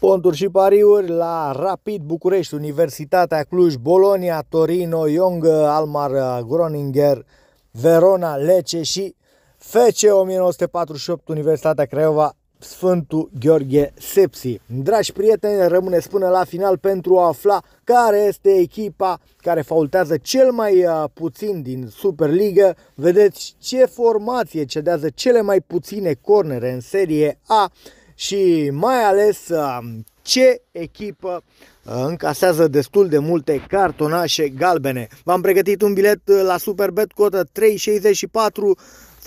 Ponturi și pariuri la Rapid București, Universitatea Cluj, Bolonia, Torino, Young, Almar, Groninger, Verona, Lece și FC 1948 Universitatea Craiova, Sfântul Gheorghe Sepsi. Dragi prieteni, rămâne până la final pentru a afla care este echipa care faultează cel mai uh, puțin din Superliga. Vedeți ce formație cedează cele mai puține cornere în serie A și mai ales um, ce echipă uh, încasează destul de multe cartonașe galbene. V-am pregătit un bilet uh, la Superbet cotă 364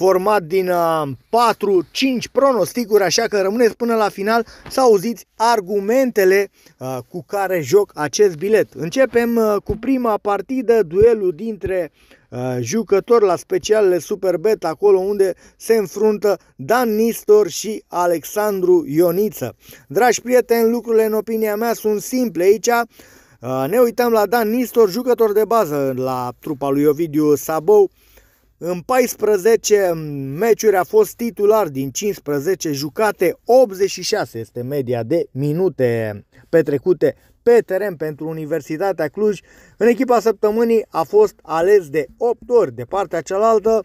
format din uh, 4-5 pronosticuri, așa că rămâneți până la final să auziți argumentele uh, cu care joc acest bilet. Începem uh, cu prima partidă, duelul dintre uh, jucători la specialele Superbet, acolo unde se înfruntă Dan Nistor și Alexandru Ioniță. Dragi prieteni, lucrurile în opinia mea sunt simple aici. Uh, ne uităm la Dan Nistor, jucător de bază la trupa lui Ovidiu Sabou, în 14 meciuri a fost titular din 15 jucate, 86 este media de minute petrecute pe teren pentru Universitatea Cluj. În echipa săptămânii a fost ales de 8 ori de partea cealaltă.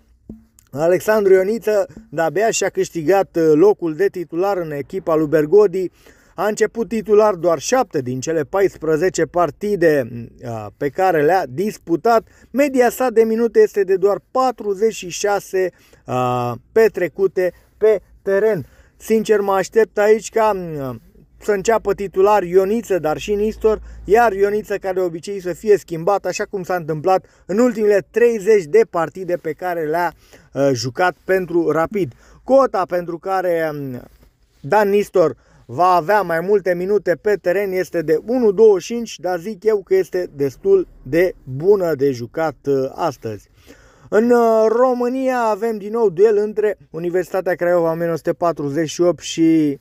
Alexandru Ioniță de-abia și-a câștigat locul de titular în echipa lui Bergodi a început titular doar 7 din cele 14 partide mm, pe care le-a disputat. Media sa de minute este de doar 46 petrecute pe teren. Sincer, mă aștept aici ca mm, să înceapă titular Ioniță, dar și Nistor, iar Ioniță care de obicei să fie schimbat, așa cum s-a întâmplat în ultimele 30 de partide pe care le-a jucat pentru Rapid. Cota pentru care mm, Dan Nistor va avea mai multe minute pe teren este de 1.25, dar zic eu că este destul de bună de jucat uh, astăzi. În uh, România avem din nou duel între Universitatea Craiova 1948 și,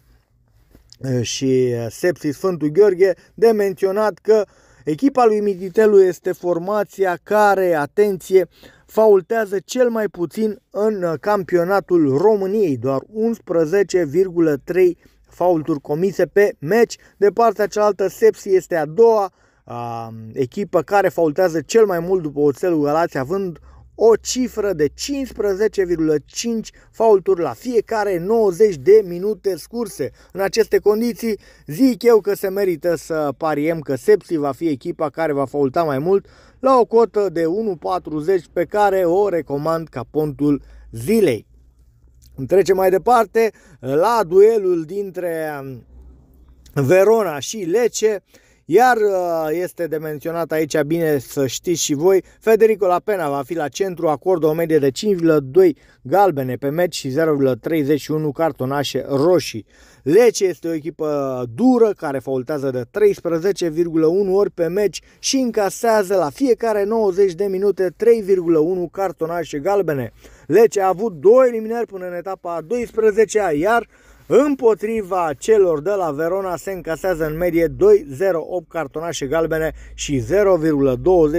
uh, și Sepsi Sfântul Gheorghe, de menționat că echipa lui Mititelu este formația care, atenție, faultează cel mai puțin în campionatul României, doar 11,3 faulturi comise pe meci. De partea cealaltă, Sepsi este a doua a, echipă care faultează cel mai mult după Oțelul Galați, având o cifră de 15,5 faulturi la fiecare 90 de minute scurse. În aceste condiții zic eu că se merită să pariem că Sepsi va fi echipa care va faulta mai mult la o cotă de 1,40 pe care o recomand ca pontul zilei. Trecem mai departe la duelul dintre um, Verona și Lecce. Iar uh, este de menționat aici, bine să știți și voi, Federico Lapena va fi la centru, acordă o medie de 5,2 galbene pe meci și 0,31 cartonașe roșii. Lece este o echipă dură care faultează de 13,1 ori pe meci și încasează la fiecare 90 de minute 3,1 cartonașe galbene. Lece a avut două eliminări până în etapa a 12-a, iar împotriva celor de la Verona se încasează în medie 2,08 cartonașe galbene și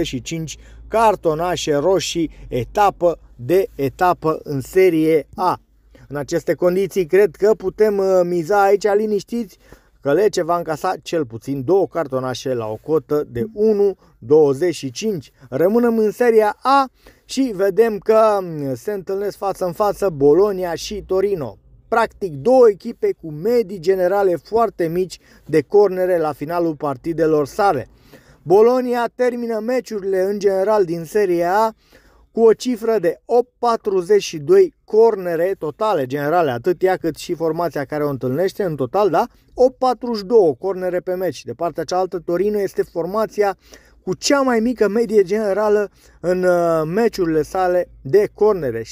0,25 cartonașe roșii etapă de etapă în serie A. În aceste condiții cred că putem uh, miza aici liniștiți că Lece va încasa cel puțin două cartonașe la o cotă de 1,25. Rămânem în seria A și vedem că mm, se întâlnesc față în față Bolonia și Torino. Practic două echipe cu medii generale foarte mici de cornere la finalul partidelor sale. Bolonia termină meciurile în general din Serie A cu o cifră de 8,42 cornere totale generale, atât ea cât și formația care o întâlnește în total, da? 8,42 cornere pe meci. De partea cealaltă, Torino este formația cu cea mai mică medie generală în uh, meciurile sale de cornere, 6-67.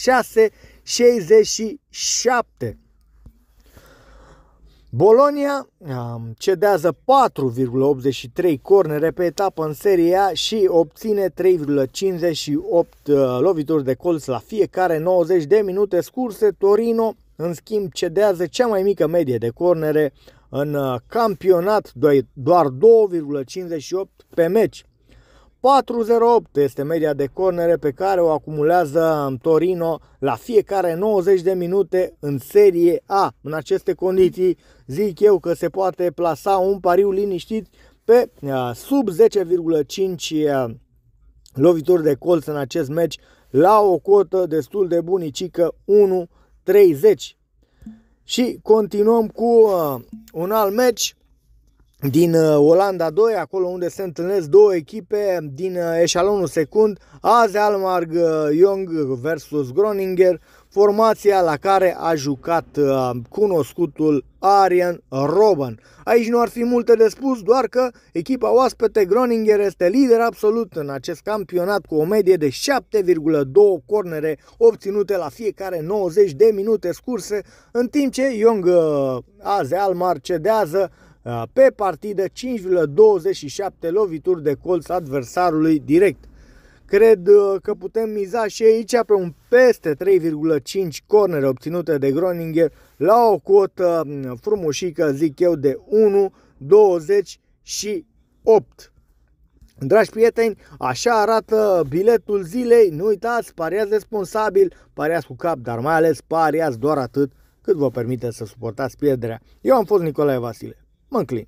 Bologna uh, cedează 4,83 cornere pe etapă în A și obține 3,58 uh, lovituri de colț la fiecare 90 de minute scurse. Torino, în schimb, cedează cea mai mică medie de cornere în uh, campionat, doar 2,58 pe meci. 4.08 este media de cornere pe care o acumulează Torino la fiecare 90 de minute în Serie A. În aceste condiții zic eu că se poate plasa un pariu liniștit pe sub 10,5 lovituri de colț în acest meci la o cotă destul de bunicică 1.30. Și continuăm cu un alt meci din uh, Olanda 2, acolo unde se întâlnesc două echipe din uh, eșalonul secund, azi Almarg uh, Young versus Groninger, formația la care a jucat cunoscutul Arjen Robben. Aici nu ar fi multe de spus, doar că echipa oaspete Groninger este lider absolut în acest campionat cu o medie de 7,2 cornere obținute la fiecare 90 de minute scurse, în timp ce Young azi Almar cedează Uh, pe partidă 5,27 lovituri de colț adversarului direct. Cred uh, că putem miza și aici pe un peste 3,5 cornere obținute de Groninger la o cotă mm, frumoșică, zic eu, de 1,28. Dragi prieteni, așa arată biletul zilei. Nu uitați, pariați responsabil, pariați cu cap, dar mai ales pariați doar atât cât vă permite să suportați pierderea. Eu am fost Nicolae Vasile. monthly